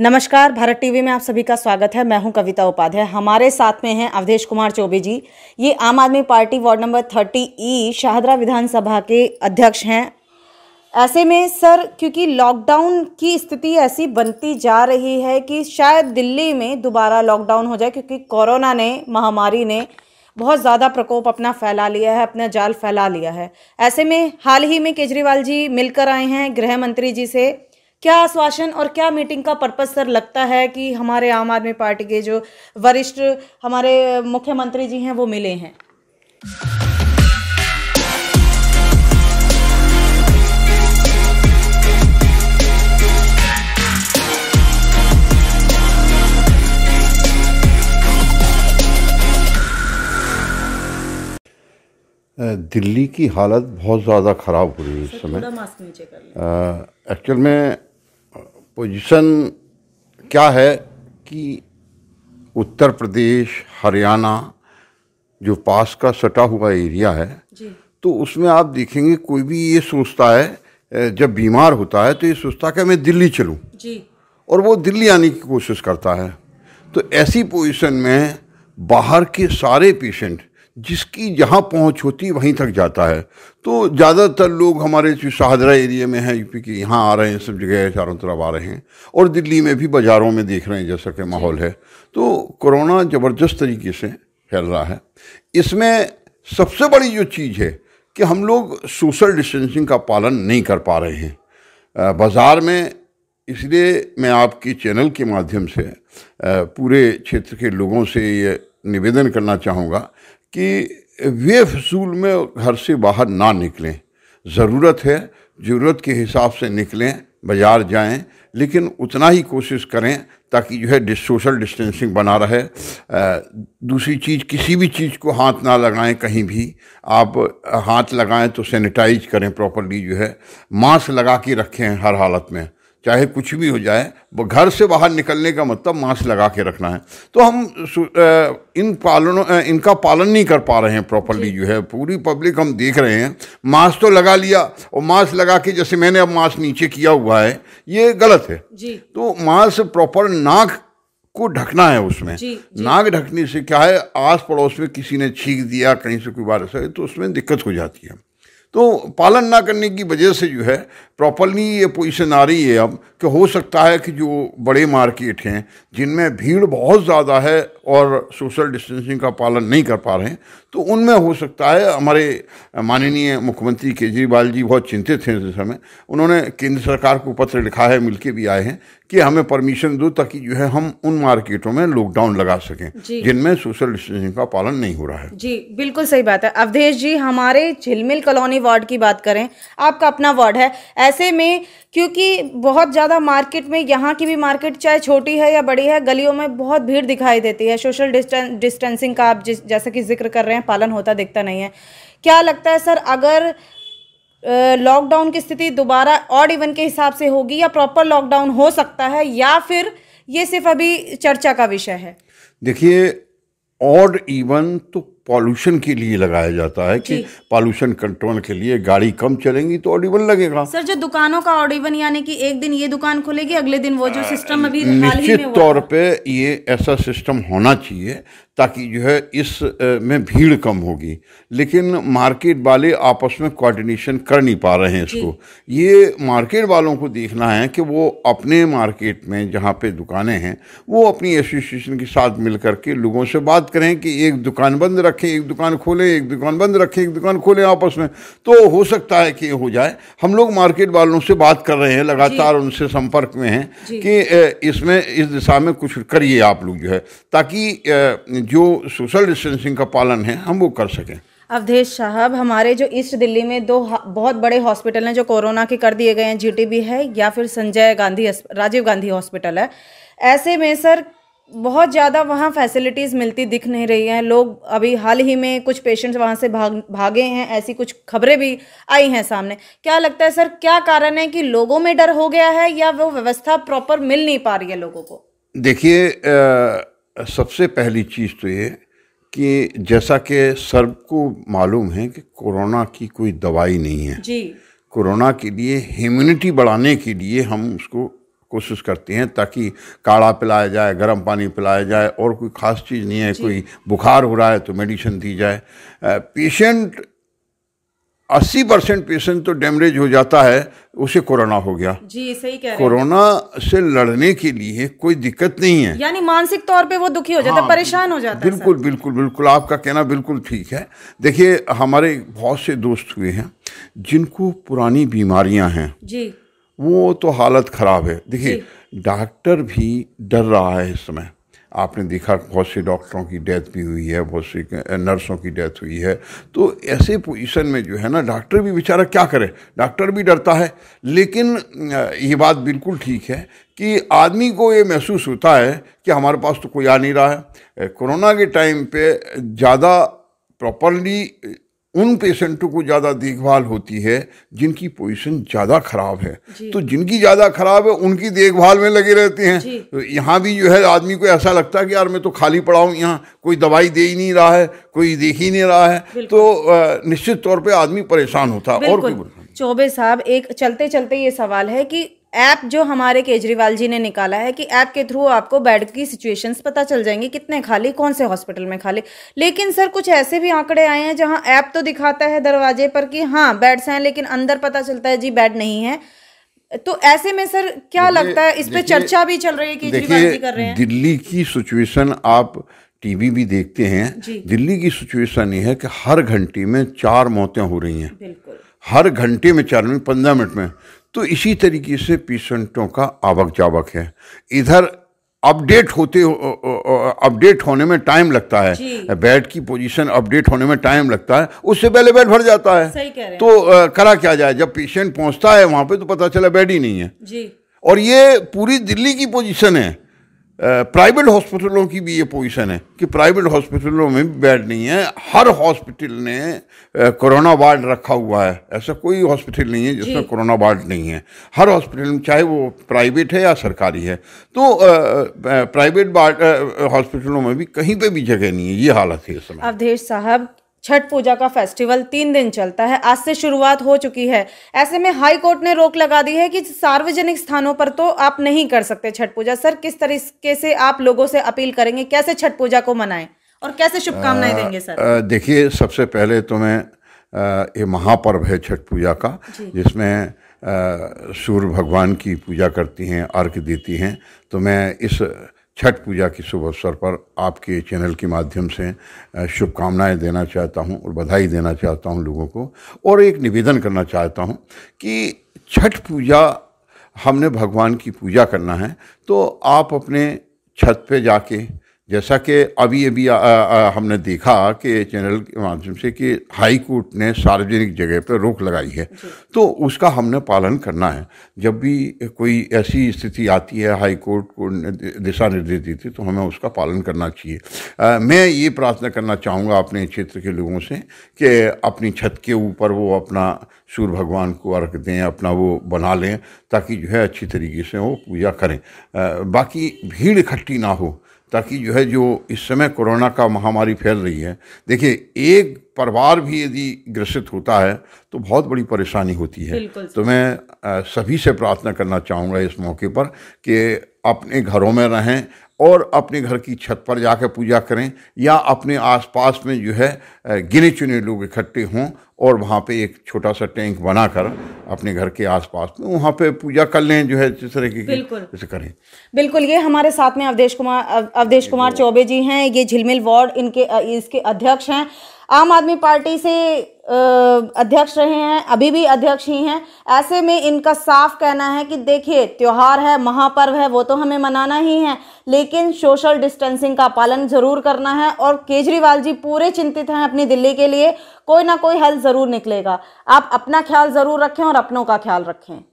नमस्कार भारत टीवी में आप सभी का स्वागत है मैं हूं कविता उपाध्याय हमारे साथ में हैं अवधेश कुमार चौबे जी ये Aam Aadmi Party ward number thirty E Shahdara विधानसभा के अध्यक्ष हैं ऐसे में सर क्योंकि लॉकडाउन की स्थिति ऐसी बनती जा रही है कि शायद दिल्ली में दोबारा लॉकडाउन हो जाए क्योंकि कोरोना ने महामारी ने बहुत ज़्यादा प्रकोप अपना फैला लिया है अपना जाल फैला लिया है ऐसे में हाल ही में केजरीवाल जी मिलकर आए हैं गृह मंत्री जी से क्या आश्वासन और क्या मीटिंग का पर्पज सर लगता है कि हमारे आम आदमी पार्टी के जो वरिष्ठ हमारे मुख्यमंत्री जी हैं वो मिले हैं दिल्ली की हालत बहुत ज़्यादा ख़राब हो रही है इस समय एक्चुअल में पोजीशन क्या है कि उत्तर प्रदेश हरियाणा जो पास का सटा हुआ एरिया है तो उसमें आप देखेंगे कोई भी ये सोचता है जब बीमार होता है तो ये सोचता है कि मैं दिल्ली चलूँ और वो दिल्ली आने की कोशिश करता है तो ऐसी पोजीशन में बाहर के सारे पेशेंट जिसकी जहाँ पहुँच होती वहीं तक जाता है तो ज़्यादातर लोग हमारे जो शाहदरा एरिया में हैं यूपी के यहाँ आ रहे हैं सब जगह चारों तरफ आ रहे हैं और दिल्ली में भी बाज़ारों में देख रहे हैं जैसा कि माहौल है तो कोरोना ज़बरदस्त तरीके से फैल रहा है इसमें सबसे बड़ी जो चीज़ है कि हम लोग सोशल डिस्टेंसिंग का पालन नहीं कर पा रहे हैं बाज़ार में इसलिए मैं आपके चैनल के माध्यम से पूरे क्षेत्र के लोगों से ये निवेदन करना चाहूँगा कि वे फसूल में घर से बाहर ना निकलें ज़रूरत है ज़रूरत के हिसाब से निकलें बाज़ार जाएं लेकिन उतना ही कोशिश करें ताकि जो है सोशल डिस्टेंसिंग बना रहे दूसरी चीज़ किसी भी चीज़ को हाथ ना लगाएं कहीं भी आप हाथ लगाएं तो सैनिटाइज करें प्रॉपरली जो है मास्क लगा के रखें हर हालत में चाहे कुछ भी हो जाए वो घर से बाहर निकलने का मतलब मास्क लगा के रखना है तो हम इन पालनों इनका पालन नहीं कर पा रहे हैं प्रॉपरली जो है पूरी पब्लिक हम देख रहे हैं मास्क तो लगा लिया और मास्क लगा के जैसे मैंने अब मास्क नीचे किया हुआ है ये गलत है जी। तो मास्क प्रॉपर नाक को ढकना है उसमें जी, जी। नाक ढकने से क्या है आस पड़ोस में किसी ने छींक दिया कहीं से कोई बार है तो उसमें दिक्कत हो जाती है तो पालन ना करने की वजह से जो है प्रॉपरली ये पोजिशन आ रही है अब कि हो सकता है कि जो बड़े मार्केट हैं जिनमें भीड़ बहुत ज़्यादा है और सोशल डिस्टेंसिंग का पालन नहीं कर पा रहे हैं तो उनमें हो सकता है हमारे माननीय मुख्यमंत्री केजरीवाल जी बहुत चिंतित हैं इस समय उन्होंने केंद्र सरकार को पत्र लिखा है मिलके भी आए हैं कि हमें परमिशन दो ताकि जो है हम उन मार्केटों में लॉकडाउन लगा सकें जिनमें सोशल डिस्टेंसिंग का पालन नहीं हो रहा है जी बिल्कुल सही बात है अवधेश जी हमारे झिलमिल कॉलोनी वार्ड की बात करें आपका अपना वार्ड है ऐसे में क्योंकि बहुत ज़्यादा मार्केट में यहाँ की भी मार्केट चाहे छोटी है या बड़ी है गलियों में बहुत भीड़ दिखाई देती है सोशल डिस्टेंसिंग का आप जिस जैसे कि जिक्र कर रहे हैं पालन होता दिखता नहीं है क्या लगता है सर अगर लॉकडाउन की स्थिति दोबारा ऑड इवन के हिसाब से होगी या प्रॉपर लॉकडाउन हो सकता है या फिर ये सिर्फ अभी चर्चा का विषय है देखिए ऑड इवन तो पॉल्यूशन के लिए लगाया जाता है कि पॉल्यूशन कंट्रोल के लिए गाड़ी कम चलेंगी तो ऑडिबन लगेगा सर जो दुकानों का ऑडिबन यानी कि एक दिन ये दुकान खुलेगी अगले दिन वो जो सिस्टम अभी निश्चित तौर पे ये ऐसा सिस्टम होना चाहिए ताकि जो है इस में भीड़ कम होगी लेकिन मार्केट वाले आपस में कोऑर्डिनेशन कर नहीं पा रहे हैं इसको ये मार्केट वालों को देखना है कि वो अपने मार्केट में जहाँ पे दुकानें हैं वो अपनी एसोसिएशन के साथ मिल के लोगों से बात करें कि एक दुकान बंद रखें एक दुकान खोलें एक दुकान बंद रखें एक दुकान खोलें आपस में तो हो सकता है कि हो जाए हम लोग मार्केट वालों से बात कर रहे हैं लगातार उनसे संपर्क में हैं कि इसमें इस दिशा में कुछ करिए आप लोग जो है ताकि जो सोशल डिस्टेंसिंग का पालन है हम वो कर सकें अवधेश साहब हमारे जो ईस्ट दिल्ली में दो बहुत बड़े हॉस्पिटल हैं जो कोरोना के कर दिए गए हैं जीटीबी है या फिर संजय गांधी राजीव गांधी हॉस्पिटल है ऐसे में सर बहुत ज़्यादा वहाँ फैसिलिटीज़ मिलती दिख नहीं रही हैं लोग अभी हाल ही में कुछ पेशेंट्स वहाँ से भाग भागे हैं ऐसी कुछ खबरें भी आई हैं सामने क्या लगता है सर क्या कारण है कि लोगों में डर हो गया है या वो व्यवस्था प्रॉपर मिल नहीं पा रही है लोगों को देखिए सबसे पहली चीज़ तो ये कि जैसा कि सबको को मालूम है कि कोरोना की कोई दवाई नहीं है जी कोरोना के लिए ह्यूमिनिटी बढ़ाने के लिए हम उसको कोशिश करते हैं ताकि काढ़ा पिलाया जाए गर्म पानी पिलाया जाए और कोई ख़ास चीज़ नहीं है कोई बुखार हो रहा है तो मेडिसिन दी जाए पेशेंट अस्सी परसेंट पेशेंट तो डैमरेज हो जाता है उसे कोरोना हो गया जी सही कह रहे कोरोना से लड़ने के लिए कोई दिक्कत नहीं है यानी मानसिक तौर पे वो दुखी हो जाता है हाँ, परेशान हो जाता बिल्कुल, है बिल्कुल बिल्कुल बिल्कुल आपका कहना बिल्कुल ठीक है देखिए हमारे बहुत से दोस्त हुए हैं जिनको पुरानी बीमारियां हैं जी वो तो हालत खराब है देखिए डॉक्टर भी डर रहा है इस समय आपने देखा बहुत से डॉक्टरों की डेथ भी हुई है बहुत सी नर्सों की डेथ हुई है तो ऐसे पोजीशन में जो है ना डॉक्टर भी बेचारा क्या करे डॉक्टर भी डरता है लेकिन ये बात बिल्कुल ठीक है कि आदमी को ये महसूस होता है कि हमारे पास तो कोई आ नहीं रहा है कोरोना के टाइम पे ज़्यादा प्रॉपरली उन पेशेंटों को ज़्यादा देखभाल होती है जिनकी पोजीशन ज़्यादा ख़राब है तो जिनकी ज़्यादा ख़राब है उनकी देखभाल में लगे रहते हैं तो यहाँ भी जो है आदमी को ऐसा लगता है कि यार मैं तो खाली पड़ा हूँ यहाँ कोई दवाई दे ही नहीं रहा है कोई देख ही नहीं रहा है तो निश्चित तौर पर आदमी परेशान होता है और चौबे साहब एक चलते चलते ये सवाल है कि ऐप जो हमारे केजरीवाल जी ने निकाला है कि ऐप के थ्रू आपको बेड की सिचुएशंस पता चल जाएंगी कितने खाली कौन से हॉस्पिटल में खाली लेकिन सर कुछ ऐसे भी आंकड़े आए हैं जहां ऐप तो दिखाता है दरवाजे पर कि हाँ बेड्स हैं लेकिन अंदर पता चलता है जी बेड नहीं है तो ऐसे में सर क्या लगता है इस पर चर्चा भी चल रही है केजरीवाल जी कर रहे हैं दिल्ली की सिचुएशन आप टीवी भी देखते हैं दिल्ली की सिचुएशन ये है कि हर घंटे में चार मौतें हो रही हैं हर घंटे में चार मिनट पंद्रह मिनट में तो इसी तरीके से पेशेंटों का आवक जावक है इधर अपडेट होते अपडेट होने में टाइम लगता है बेड की पोजीशन अपडेट होने में टाइम लगता है उससे पहले बेड भर जाता है सही कह रहे तो आ, करा क्या जाए जब पेशेंट पहुंचता है वहां पे तो पता चला बेड ही नहीं है जी और ये पूरी दिल्ली की पोजीशन है प्राइवेट हॉस्पिटलों की भी ये पोजीशन है कि प्राइवेट हॉस्पिटलों में भी बेड नहीं है हर हॉस्पिटल ने कोरोना वार्ड रखा हुआ है ऐसा कोई हॉस्पिटल नहीं है जिसमें कोरोना वार्ड नहीं है हर हॉस्पिटल में चाहे वो प्राइवेट है या सरकारी है तो प्राइवेट वार्ड हॉस्पिटलों में भी कहीं पे भी जगह नहीं है ये हालत है इस समय अवधेश साहब छठ पूजा का फेस्टिवल तीन दिन चलता है आज से शुरुआत हो चुकी है ऐसे में हाई कोर्ट ने रोक लगा दी है कि सार्वजनिक स्थानों पर तो आप नहीं कर सकते छठ पूजा सर किस तरीके से आप लोगों से अपील करेंगे कैसे छठ पूजा को मनाएं और कैसे शुभकामनाएं देंगे सर देखिए सबसे पहले तो मैं ये महापर्व है छठ पूजा का जिसमें सूर्य भगवान की पूजा करती हैं अर्घ देती हैं तो मैं इस छठ पूजा के शुभ अवसर पर आपके चैनल के माध्यम से शुभकामनाएं देना चाहता हूं और बधाई देना चाहता हूं लोगों को और एक निवेदन करना चाहता हूं कि छठ पूजा हमने भगवान की पूजा करना है तो आप अपने छत पे जाके जैसा कि अभी अभी आ, आ, हमने देखा कि चैनल के माध्यम से कि हाई कोर्ट ने सार्वजनिक जगह पर रोक लगाई है तो उसका हमने पालन करना है जब भी कोई ऐसी स्थिति आती है हाई कोर्ट को दिशा निर्देश थी तो हमें उसका पालन करना चाहिए आ, मैं ये प्रार्थना करना चाहूँगा अपने क्षेत्र के लोगों से कि अपनी छत के ऊपर वो अपना सूर्य भगवान को अर्घ दें अपना वो बना लें ताकि जो है अच्छी तरीके से वो पूजा करें बाकी भीड़ इकट्ठी ना हो ताकि जो है जो इस समय कोरोना का महामारी फैल रही है देखिए एक परिवार भी यदि ग्रसित होता है तो बहुत बड़ी परेशानी होती है तो मैं सभी से प्रार्थना करना चाहूँगा इस मौके पर कि अपने घरों में रहें और अपने घर की छत पर जाकर पूजा करें या अपने आसपास में जो है गिने चुने लोग इकट्ठे हों और वहाँ पे एक छोटा सा टैंक बनाकर अपने घर के आसपास में वहाँ पे पूजा कर लें जो है जिस तरह की बिल्कुल जैसे करें बिल्कुल ये हमारे साथ में अवधेश कुमार अवधेश कुमार चौबे जी हैं ये झिलमिल वार्ड इनके इसके अध्यक्ष हैं आम आदमी पार्टी से अध्यक्ष रहे हैं अभी भी अध्यक्ष ही हैं ऐसे में इनका साफ कहना है कि देखिए त्यौहार है महापर्व है वो तो हमें मनाना ही है लेकिन सोशल डिस्टेंसिंग का पालन ज़रूर करना है और केजरीवाल जी पूरे चिंतित हैं अपनी दिल्ली के लिए कोई ना कोई हल ज़रूर निकलेगा आप अपना ख्याल ज़रूर रखें और अपनों का ख्याल रखें